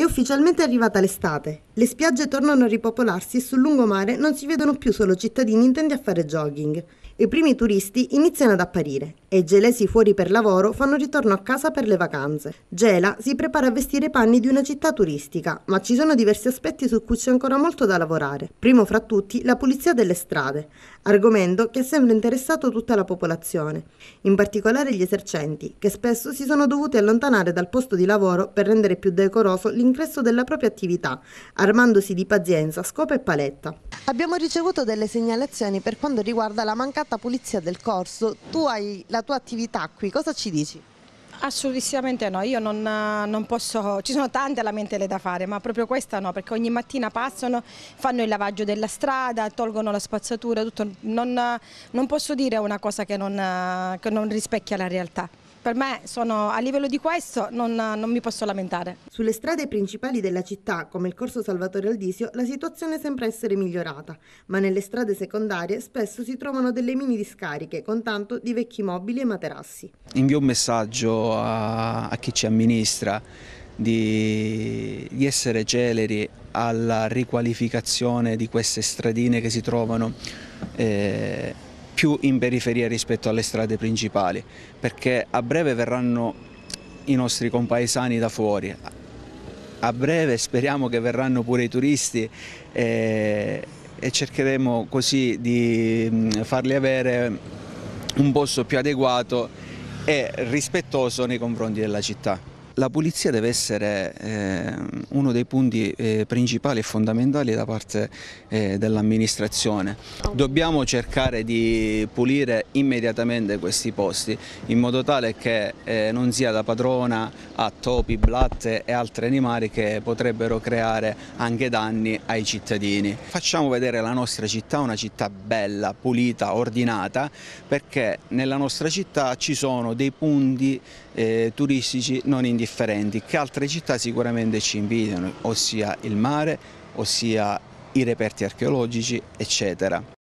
È ufficialmente arrivata l'estate. Le spiagge tornano a ripopolarsi e sul lungomare non si vedono più solo cittadini intenti a fare jogging. I primi turisti iniziano ad apparire e i gelesi fuori per lavoro fanno ritorno a casa per le vacanze. Gela si prepara a vestire i panni di una città turistica, ma ci sono diversi aspetti su cui c'è ancora molto da lavorare. Primo fra tutti la pulizia delle strade argomento che sembra interessato tutta la popolazione, in particolare gli esercenti, che spesso si sono dovuti allontanare dal posto di lavoro per rendere più decoroso l'ingresso della propria attività, armandosi di pazienza, scopa e paletta. Abbiamo ricevuto delle segnalazioni per quanto riguarda la mancata pulizia del corso. Tu hai la tua attività qui, cosa ci dici? Assolutamente no, io non, non, posso, ci sono tante lamentele da fare, ma proprio questa no, perché ogni mattina passano, fanno il lavaggio della strada, tolgono la spazzatura, tutto, non, non posso dire una cosa che non, che non rispecchia la realtà per me sono, a livello di questo non, non mi posso lamentare. Sulle strade principali della città, come il corso Salvatore Aldisio, la situazione sembra essere migliorata, ma nelle strade secondarie spesso si trovano delle mini discariche con tanto di vecchi mobili e materassi. Invio un messaggio a, a chi ci amministra di, di, essere celeri alla riqualificazione di queste stradine che si trovano eh, più in periferia rispetto alle strade principali, perché a breve verranno i nostri compaesani da fuori, a breve speriamo che verranno pure i turisti e, eh, e cercheremo così di mm, farli avere un posto più adeguato e rispettoso nei confronti della città. La pulizia deve essere eh, uno dei punti eh, principali e fondamentali da parte eh, dell'amministrazione. Dobbiamo cercare di pulire immediatamente questi posti in modo tale che eh, non sia da padrona a topi, blatte e altri animali che potrebbero creare anche danni ai cittadini. Facciamo vedere la nostra città una città bella, pulita, ordinata perché nella nostra città ci sono dei punti eh, turistici non indifferenti differenti che altre città sicuramente ci invidiano, ossia il mare, ossia i reperti archeologici, eccetera.